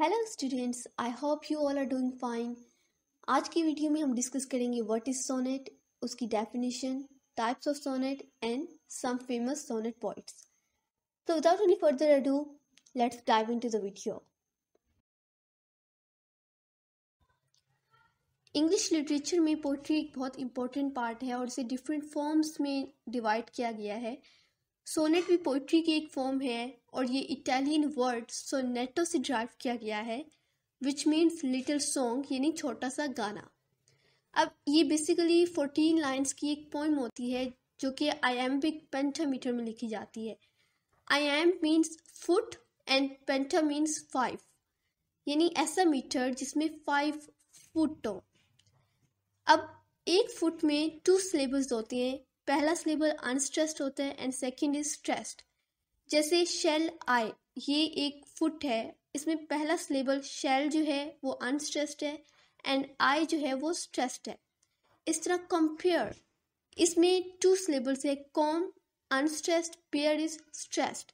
Hello students I hope you all are doing fine आज की video में हम डिस्कस करेंगे व्हाट इज़ सोनेट उसकी definition types of sonnet and some famous sonnet points तो without any further ado let's dive into the video English literature में poetry एक बहुत इंपॉर्टेंट पार्ट है और इसे डिफरेंट फॉर्म्स में डिवाइड किया गया है सोनेट भी पोइट्री की एक फॉर्म है और ये इटालियन वर्ड सोनेटो से ड्राइव किया गया है विच मीन्स लिटिल सॉन्ग यानी छोटा सा गाना अब ये बेसिकली फोर्टीन लाइन्स की एक पोइम होती है जो कि आयाम्बिक पेंटामीटर में लिखी जाती है iamb means foot and penta means five यानी ऐसा मीटर जिसमें फाइव फुट हो अब एक फुट में टू सिलेबस होते हैं पहला सिलेबल अनस्ट्रेस्ड होता है एंड सेकेंड इज स्ट्रेस्ड जैसे शेल आई ये एक फुट है इसमें पहला सिलेबल शेल जो है वो अनस्ट्रेस्ड है एंड आई जो है वो स्ट्रेस्ड है इस तरह कंपेयर इसमें टू सिलेबल्स है com unstressed pare is stressed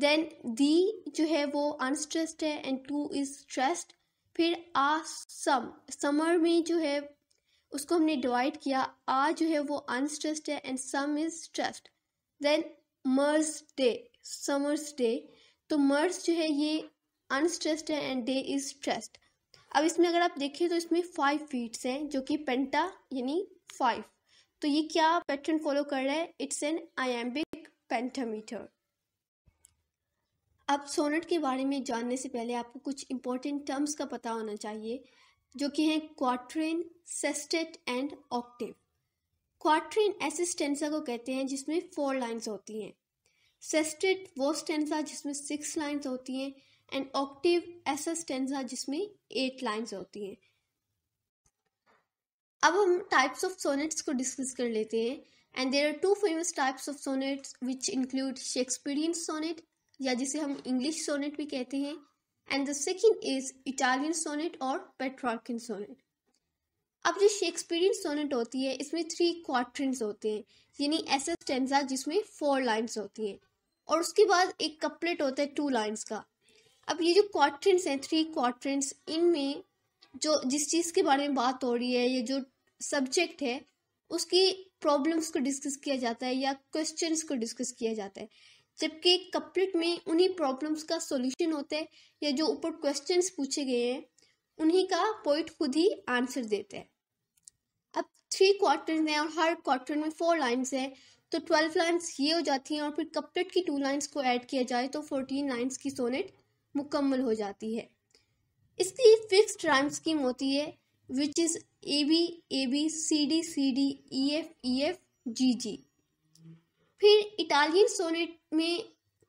then thee जो है वो अनस्ट्रेस्ड है एंड टू इज स्ट्रेस्ड फिर आ सम समर में जो है उसको हमने डिवाइड किया आर जो है वो अनस्ट्रेस्ड है and sum is stressed then mers day summers day तो मर्स जो है ये अनस्ट्रेस्ड है एंड डे इज स्ट्रेस्ड अब इसमें अगर आप देखें तो इसमें फाइव फीट्स हैं जो कि पेंटा यानी फाइव तो ये क्या पैटर्न फॉलो कर रहा है इट्स एन आयम्बिक पेंटामीटर अब सोनेट के बारे में जानने से पहले आपको कुछ इंपॉर्टेंट टर्म्स का पता होना चाहिए जो कि हैं quatrain sestet and octave quatrain ऐसे स्टेंसा को कहते हैं जिसमें फोर लाइंस होती हैं सेस्टेट वो स्टेंसा जिसमें सिक्स लाइंस होती हैं एंड ऑक्टिव ऐसा स्टेंसा जिसमें एट लाइंस होती हैं अब हम टाइप्स ऑफ सोनेट्स को डिस्कस कर लेते हैं and there are two famous types of sonnets which include Shakespearean sonnet या जिसे हम इंग्लिश सोनेट भी कहते हैं and the second is Italian sonnet और पेट्रॉकिन सोनेट अब जो शेक्सपियरियन सोनेट होती है इसमें थ्री क्वार्टन्स होते हैं यानी ऐसा स्टेंजा जिसमें फोर लाइंस होती हैं और उसके बाद एक कपलेट होता है टू लाइंस का अब ये जो क्वार्टन्स हैं थ्री क्वार्टन्स इनमें जो जिस चीज़ के बारे में बात हो रही है या जो सब्जेक्ट है उसकी प्रॉब्लम्स को डिस्कस किया जाता है या क्वेश्चंस को डिस्कस किया जाता है जबकि कपलेट में उन्हीं प्रॉब्लम्स का सॉल्यूशन होता है या जो ऊपर क्वेश्चंस पूछे गए हैं उन्हीं का पोइट खुद ही आंसर देता है अब थ्री क्वार्टर में और हर क्वार्टर में फोर लाइन्स है तो ट्वेल्व लाइंस ये हो जाती हैं और फिर कपलेट की टू लाइन्स को ऐड किया जाए तो फोर्टीन लाइन्स की सोनेट मुकम्मल हो जाती है इसकी फिक्स राइम स्कीम होती है which is A B A B C D C D E F E F G G फिर इटालियन सोनेट में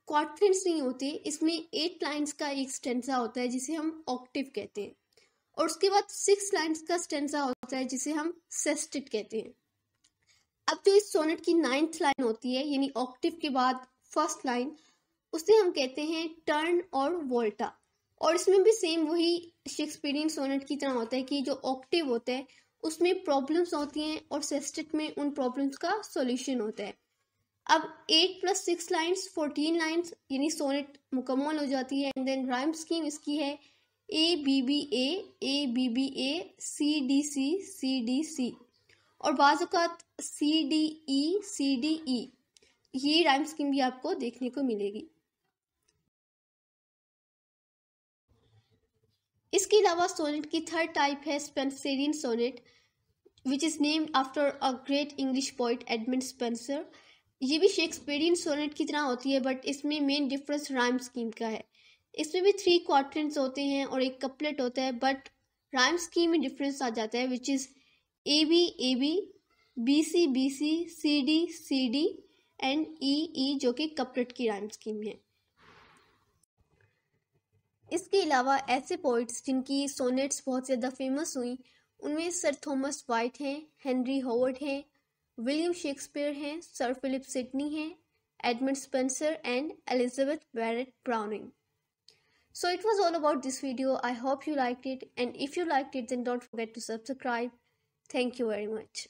क्वार्टेंट्स नहीं होते इसमें एट लाइंस का एक स्टेंसा होता है जिसे हम ऑक्टिव कहते हैं और उसके बाद सिक्स लाइंस का स्टेंसा होता है जिसे हम सेस्टेट कहते हैं अब जो इस सोनेट की नाइन्थ लाइन होती है यानी ऑक्टिव के बाद फर्स्ट लाइन उसे हम कहते हैं टर्न और वोल्टा और इसमें भी सेम वही शेक्सपियरियन सोनेट की तरह होता है कि जो ऑक्टिव होता है उसमें प्रॉब्लम्स होती हैं और सेस्टेट में उन प्रॉब्लम्स का सॉल्यूशन होता है अब eight plus six lines fourteen lines यानी सोनेट मुकम्मल हो जाती है एंड देन राइम स्कीम इसकी है A B B A A B B A C D C C D C और बाज़ सी डी ई सी डी ई ये राइम स्कीम भी आपको देखने को मिलेगी इसके अलावा सोनेट की थर्ड टाइप है Spenserian sonnet which is named after a great English poet Edmund Spenser ये भी शेक्सपियरियन सोनेट की तरह होती है बट इसमें मेन डिफरेंस राइम स्कीम का है इसमें भी थ्री क्वार्टेंट्स होते हैं और एक कपलेट होता है बट राइम स्कीम में डिफरेंस आ जाता है which is A B A B B C B C C D C D and E E जो कि कपलेट की राइम स्कीम है इसके अलावा ऐसे पोइट्स जिनकी सोनेट्स बहुत ज़्यादा फेमस हुई उनमें सर थॉमस वाइट हैं हेनरी हॉवर्ड हैं William Shakespeare, हैं सर फिलिप सिडनी हैं Edmund Spencer and Elizabeth Barrett Browning. So it was all about this video. I hope you liked it and if you liked it then don't forget to subscribe. Thank you very much.